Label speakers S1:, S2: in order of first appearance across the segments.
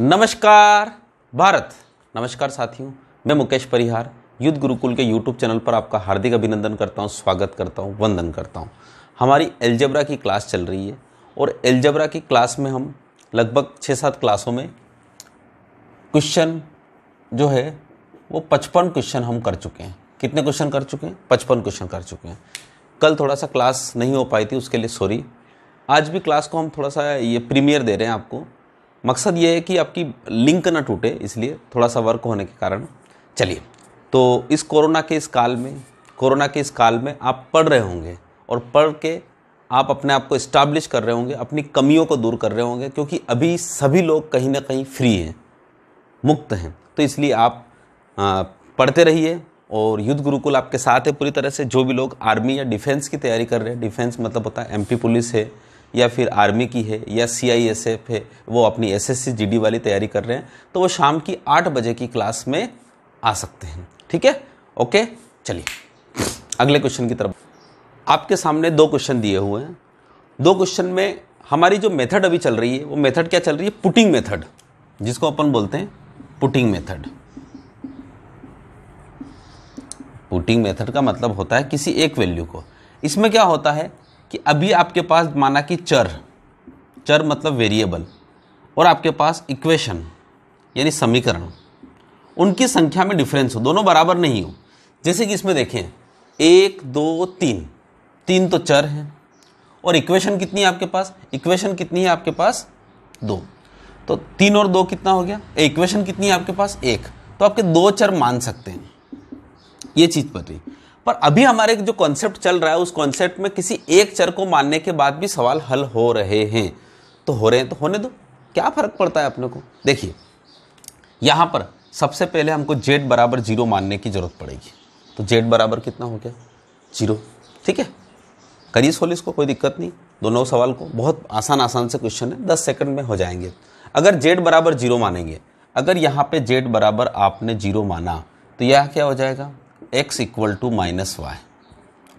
S1: नमस्कार भारत नमस्कार साथियों मैं मुकेश परिहार युद्ध गुरुकुल के यूट्यूब चैनल पर आपका हार्दिक अभिनंदन करता हूँ स्वागत करता हूँ वंदन करता हूँ हमारी एलजबरा की क्लास चल रही है और एल्जबरा की क्लास में हम लगभग छः सात क्लासों में क्वेश्चन जो है वो पचपन क्वेश्चन हम कर चुके हैं कितने क्वेश्चन कर चुके हैं पचपन क्वेश्चन कर चुके हैं कल थोड़ा सा क्लास नहीं हो पाई थी उसके लिए सॉरी आज भी क्लास को हम थोड़ा सा ये प्रीमियर दे रहे हैं आपको मकसद ये है कि आपकी लिंक ना टूटे इसलिए थोड़ा सा वर्क होने के कारण चलिए तो इस कोरोना के इस काल में कोरोना के इस काल में आप पढ़ रहे होंगे और पढ़ के आप अपने आप को इस्टाब्लिश कर रहे होंगे अपनी कमियों को दूर कर रहे होंगे क्योंकि अभी सभी लोग कहीं ना कहीं फ्री हैं मुक्त हैं तो इसलिए आप आ, पढ़ते रहिए और युद्ध गुरुकुल आपके साथ है पूरी तरह से जो भी लोग आर्मी या डिफेंस की तैयारी कर रहे हैं डिफेंस मतलब होता है एमपी पुलिस है या फिर आर्मी की है या सी आई एस एफ है वो अपनी S S C G D वाली तैयारी कर रहे हैं तो वो शाम की आठ बजे की क्लास में आ सकते हैं ठीक है ओके चलिए अगले क्वेश्चन की तरफ आपके सामने दो क्वेश्चन दिए हुए हैं दो क्वेश्चन में हमारी जो मेथड अभी चल रही है वो मेथड क्या चल रही है पुटिंग मेथड जिसको अपन बोलते हैं पुटिंग मेथड पुटिंग मेथड का मतलब होता है किसी एक वैल्यू को इसमें क्या होता है कि अभी आपके पास माना कि चर चर मतलब वेरिएबल और आपके पास इक्वेशन यानी समीकरण उनकी संख्या में डिफरेंस हो दोनों बराबर नहीं हो जैसे कि इसमें देखें एक दो तीन तीन तो चर हैं और इक्वेशन कितनी है आपके पास इक्वेशन कितनी है आपके पास दो तो तीन और दो कितना हो गया इक्वेशन कितनी है आपके पास एक तो आपके दो चर मान सकते हैं ये चीज़ पता पर अभी हमारे जो कॉन्सेप्ट चल रहा है उस कॉन्सेप्ट में किसी एक चर को मानने के बाद भी सवाल हल हो रहे हैं तो हो रहे हैं तो होने दो क्या फ़र्क पड़ता है अपने को देखिए यहां पर सबसे पहले हमको जेड बराबर जीरो मानने की ज़रूरत पड़ेगी तो जेड बराबर कितना हो गया जीरो ठीक है करिए सोल इसको कोई दिक्कत नहीं दोनों सवाल को बहुत आसान आसान से क्वेश्चन है दस सेकंड में हो जाएंगे अगर जेड बराबर जीरो मानेंगे अगर यहाँ पे जेड बराबर आपने जीरो माना तो यह क्या हो जाएगा X equal to minus Y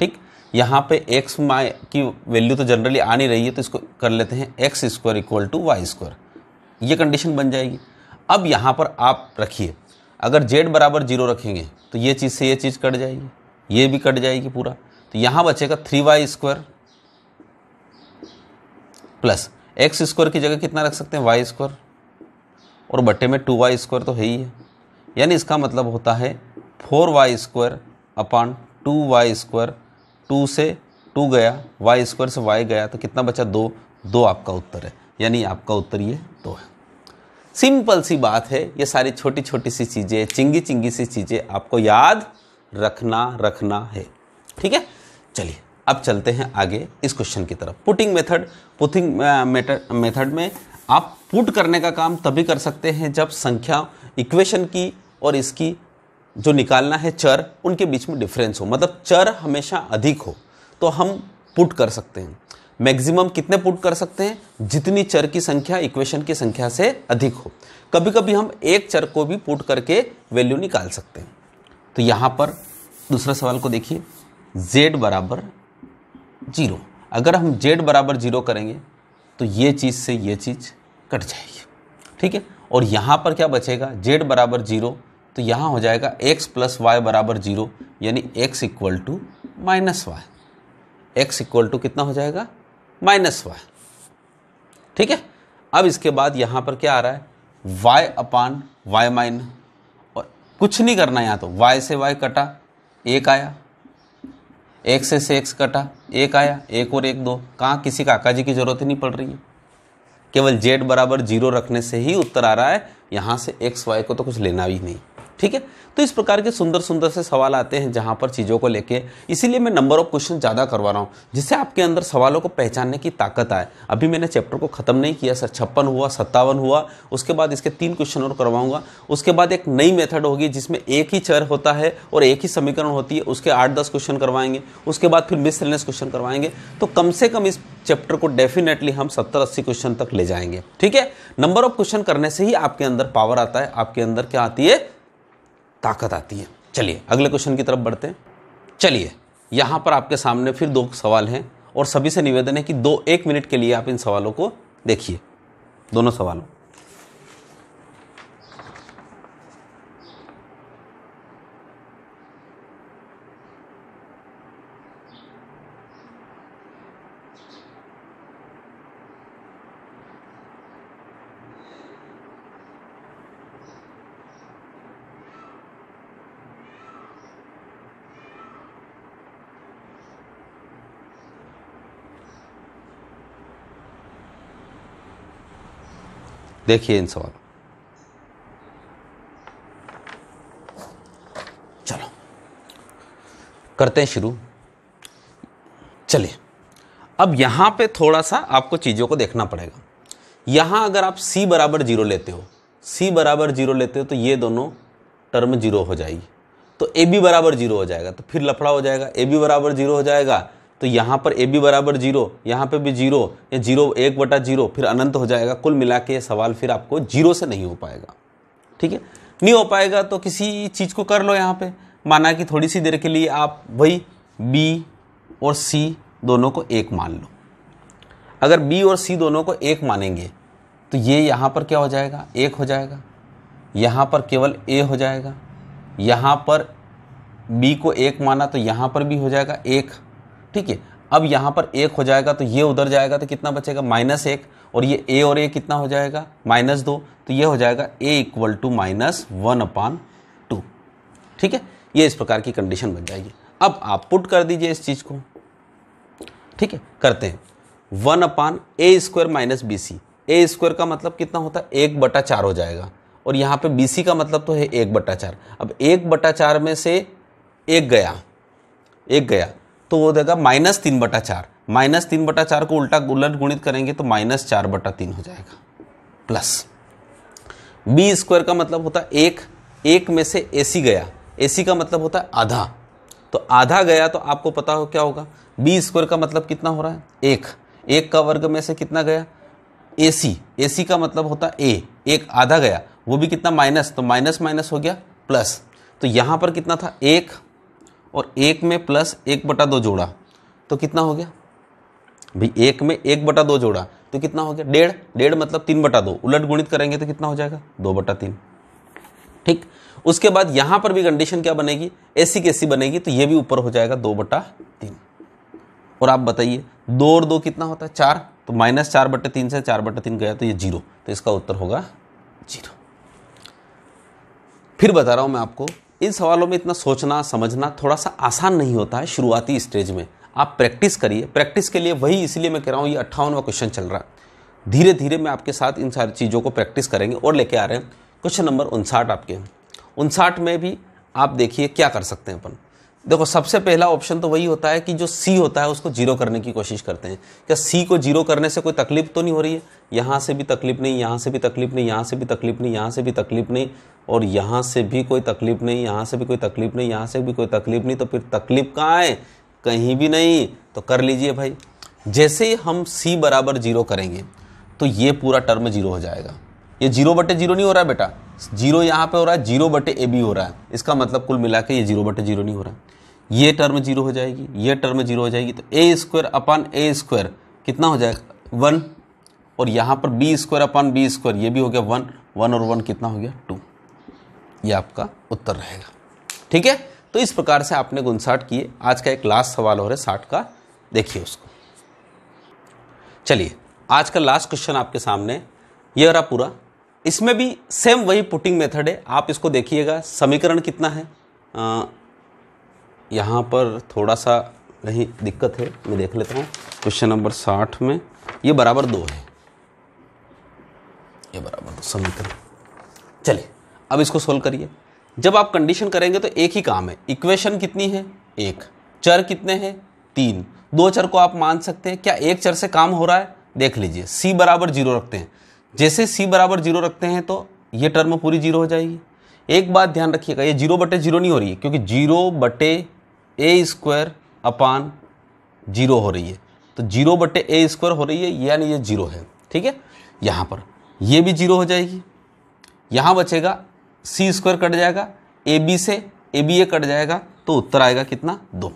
S1: ठीक यहाँ पे एक्स माई की वैल्यू तो जनरली आ नहीं रही है तो इसको कर लेते हैं X square equal to Y square ये कंडीशन बन जाएगी अब यहाँ पर आप रखिए अगर जेड बराबर जीरो रखेंगे तो ये चीज़ से ये चीज़ कट जाएगी ये भी कट जाएगी पूरा तो यहाँ बचेगा three Y square plus X square की जगह कितना रख सकते हैं वाई स्क्वायर और बटे में टू वाई स्क्वायर तो है ही है यानी इसका मतलब होता है four Y square upon two Y square two से टू गया वाई स्क्वायर से वाई गया तो कितना बचा दो दो आपका उत्तर है यानी आपका उत्तर ये दो है सिंपल सी बात है ये सारी छोटी छोटी सी चीज़ें चिंगी चिंगी सी चीज़ें आपको याद रखना रखना है ठीक है चलिए अब चलते हैं आगे इस क्वेश्चन की तरफ पुटिंग मेथड पुटिंग मेथड में आप पुट करने का काम तभी कर सकते हैं जब संख्या इक्वेशन की और इसकी जो निकालना है चर उनके बीच में डिफरेंस हो मतलब चर हमेशा अधिक हो तो हम पुट कर सकते हैं मैक्सिमम कितने पुट कर सकते हैं जितनी चर की संख्या इक्वेशन की संख्या से अधिक हो कभी कभी हम एक चर को भी पुट करके वैल्यू निकाल सकते हैं तो यहाँ पर दूसरा सवाल को देखिए z बराबर जीरो अगर हम z बराबर जीरो करेंगे तो ये चीज़ से ये चीज़ कट जाएगी ठीक है और यहाँ पर क्या बचेगा जेड बराबर जीरो तो यहाँ हो जाएगा x प्लस वाई बराबर जीरो यानी x equal to minus Y X equal to कितना हो जाएगा माइनस वाई ठीक है अब इसके बाद यहाँ पर क्या आ रहा है y अपान y माइन और कुछ नहीं करना यहाँ तो y से y कटा एक आया x से से एक्स कटा एक आया एक और एक दो कहाँ किसी काका जी की जरूरत ही नहीं पड़ रही है केवल जेड बराबर जीरो रखने से ही उत्तर आ रहा है यहाँ से एक्स वाई को तो कुछ लेना भी नहीं ठीक है तो इस प्रकार के सुंदर सुंदर से सवाल आते हैं जहां पर चीज़ों को लेके इसीलिए मैं नंबर ऑफ क्वेश्चन ज़्यादा करवा रहा हूं जिससे आपके अंदर सवालों को पहचानने की ताकत आए अभी मैंने चैप्टर को ख़त्म नहीं किया सर छप्पन हुआ सत्तावन हुआ उसके बाद इसके तीन क्वेश्चन और करवाऊंगा उसके बाद एक नई मेथड होगी जिसमें एक ही चर होता है और एक ही समीकरण होती है उसके आठ दस क्वेश्चन करवाएंगे उसके बाद फिर मिसलेनियस क्वेश्चन करवाएंगे तो कम से कम इस चैप्टर को डेफिनेटली हम सत्तर अस्सी क्वेश्चन तक ले जाएंगे ठीक है नंबर ऑफ क्वेश्चन करने से ही आपके अंदर पावर आता है आपके अंदर क्या आती है ताकत आती है चलिए अगले क्वेश्चन की तरफ बढ़ते हैं चलिए यहाँ पर आपके सामने फिर दो सवाल हैं और सभी से निवेदन है कि दो एक मिनट के लिए आप इन सवालों को देखिए दोनों सवालों देखिए इन सवालों चलो करते हैं शुरू चलिए अब यहां पे थोड़ा सा आपको चीज़ों को देखना पड़ेगा यहां अगर आप c बराबर जीरो लेते हो c बराबर जीरो लेते हो तो ये दोनों टर्म जीरो हो जाएगी तो ए बी बराबर जीरो हो जाएगा तो फिर लफड़ा हो जाएगा ए बी बराबर जीरो हो जाएगा तो यहाँ पर ए बी बराबर जीरो यहाँ पर भी जीरो या जीरो एक बटा जीरो फिर अनंत हो जाएगा कुल मिला के ये सवाल फिर आपको जीरो से नहीं हो पाएगा ठीक है नहीं हो पाएगा तो किसी चीज़ को कर लो यहाँ पे माना कि थोड़ी सी देर के लिए आप वही बी और सी दोनों को एक मान लो अगर बी और सी दोनों को एक मानेंगे तो ये यहाँ पर क्या हो जाएगा एक हो जाएगा यहाँ पर केवल ए हो जाएगा यहाँ पर बी को एक माना तो यहाँ पर भी हो जाएगा एक ठीक है अब यहाँ पर एक हो जाएगा तो ये उधर जाएगा तो कितना बचेगा माइनस एक और ये ए और ए कितना हो जाएगा माइनस दो तो ये हो जाएगा A equal to minus one upon two ठीक है ये इस प्रकार की कंडीशन बन जाएगी अब आप पुट कर दीजिए इस चीज़ को ठीक है करते हैं one upon A square minus B C A square का मतलब कितना होता है एक बटा चार हो जाएगा और यहाँ पे बी सी का मतलब तो है एक बटा चार अब एक बटा चार में से एक गया एक गया तो वो देगा माइनस तीन बटा चार माइनस तीन बटा चार को उल्टा उलट गुणित करेंगे तो माइनस चार बटा तीन हो जाएगा प्लस बी स्क्वायर का मतलब होता है एक एक में से सी गया एसी का मतलब होता है आधा तो आधा गया तो आपको पता हो क्या होगा बी स्क्वायर का मतलब कितना हो रहा है एक एक का वर्ग में से कितना गया ए सी ए सी का मतलब होता है ए एक आधा गया वो भी कितना माइनस तो माइनस माइनस हो गया प्लस तो यहां पर कितना था एक और एक में प्लस एक बटा दो जोड़ा तो कितना हो गया भाई एक में एक बटा दो जोड़ा तो कितना हो गया डेढ़ डेढ़ मतलब तीन बटा दो उलट गुणित करेंगे तो कितना हो जाएगा दो बटा तीन ठीक उसके बाद यहां पर भी कंडीशन क्या बनेगी एसी के एसी बनेगी तो यह भी ऊपर हो जाएगा दो बटा तीन और आप बताइए दो और दो कितना होता है चार तो माइनस चार बटे तीन से चार बटे तीन गया तो ये जीरो तो इसका उत्तर होगा जीरो फिर बता रहा हूं मैं आपको इन सवालों में इतना सोचना समझना थोड़ा सा आसान नहीं होता है शुरुआती स्टेज में आप प्रैक्टिस करिए प्रैक्टिस के लिए वही इसलिए मैं कह रहा हूँ ये अट्ठावनवा क्वेश्चन चल रहा है धीरे धीरे मैं आपके साथ इन सारी चीज़ों को प्रैक्टिस करेंगे और लेके आ रहे हैं क्वेश्चन नंबर उनसाठ आपके उनसाठ में भी आप देखिए क्या कर सकते हैं अपन देखो सबसे पहला ऑप्शन तो वही होता है कि जो सी होता है उसको जीरो करने की कोशिश करते हैं क्या सी को जीरो करने से कोई तकलीफ तो नहीं हो रही है यहाँ से भी तकलीफ नहीं यहाँ से भी तकलीफ नहीं यहाँ से भी तकलीफ नहीं यहाँ से भी तकलीफ नहीं और यहाँ से भी कोई तकलीफ नहीं यहाँ से भी कोई तकलीफ नहीं यहाँ से भी कोई तकलीफ नहीं तो फिर तकलीफ कहाँ है कहीं भी नहीं तो कर लीजिए भाई जैसे ही हम सी बराबर जीरो करेंगे तो ये पूरा टर्म जीरो हो जाएगा ये जीरो बटे जीरो नहीं हो रहा है बेटा जीरो यहाँ पे हो रहा है जीरो बटे ए बी हो रहा है इसका मतलब कुल मिला के ये जीरो बटे जीरो नहीं हो रहा है ये टर्म जीरो हो जाएगी ये टर्म जीरो हो जाएगी तो ए स्क्वायर अपान ए स्क्वायर कितना हो जाएगा वन और यहाँ पर B square upon B square ये भी हो गया वन वन और वन कितना हो गया टू ये आपका उत्तर रहेगा ठीक है तो इस प्रकार से आपने गुनसाठ किए आज का एक लास्ट सवाल हो रहा है साठ का देखिए उसको चलिए आज का लास्ट क्वेश्चन आपके सामने ये रहा पूरा इसमें भी सेम वही पुटिंग मेथड है आप इसको देखिएगा समीकरण कितना है आ, यहाँ पर थोड़ा सा कहीं दिक्कत है मैं देख लेता हूँ क्वेश्चन नंबर साठ में ये बराबर दो है ये बराबर दो समीकरण चलिए अब इसको सोल्व करिए जब आप कंडीशन करेंगे तो एक ही काम है इक्वेशन कितनी है एक चर कितने हैं तीन दो चर को आप मान सकते हैं क्या एक चर से काम हो रहा है देख लीजिए c बराबर जीरो रखते हैं जैसे c बराबर जीरो रखते हैं तो ये टर्म पूरी जीरो हो जाएगी एक बात ध्यान रखिएगा ये जीरो बटे जीरो नहीं हो रही है क्योंकि जीरो बटे ए स्क्वायर अपान जीरो हो रही है तो जीरो बटे ए स्क्वायर हो रही है यानी ये जीरो है ठीक है यहाँ पर ये भी जीरो हो जाएगी यहाँ बचेगा सी स्क्वायर कट जाएगा ए बी से ए बी ए कट जाएगा तो उत्तर आएगा कितना दो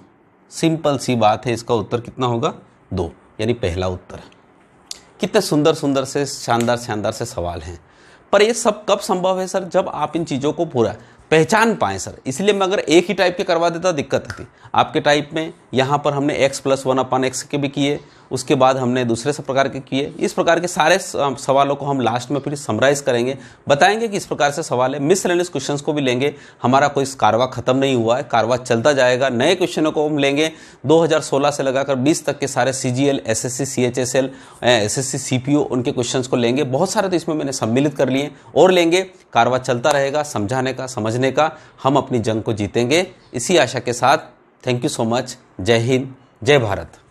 S1: सिंपल सी बात है इसका उत्तर कितना होगा दो यानी पहला उत्तर कितने सुंदर सुंदर से शानदार शानदार से सवाल हैं पर ये सब कब संभव है सर जब आप इन चीज़ों को पूरा पहचान पाएं सर इसलिए मैं अगर एक ही टाइप के करवा देता दिक्कत थी आपके टाइप में यहाँ पर हमने X plus one upon X के भी किए उसके बाद हमने दूसरे सब प्रकार के किए इस प्रकार के सारे सवालों को हम लास्ट में फिर समराइज़ करेंगे बताएंगे कि इस प्रकार से सवाल है मिस रेनिस क्वेश्चन को भी लेंगे हमारा कोई कारवा खत्म नहीं हुआ है कारवा चलता जाएगा नए क्वेश्चनों को हम लेंगे दो से लगाकर बीस तक के सारे C G L S S C C H S L S S C C P O उनके क्वेश्चन को लेंगे बहुत सारे तो इसमें मैंने सम्मिलित कर लिए और लेंगे कारवा चलता रहेगा समझाने का समझ समझने का हम अपनी जंग को जीतेंगे इसी आशा के साथ थैंक यू सो मच जय हिंद जय भारत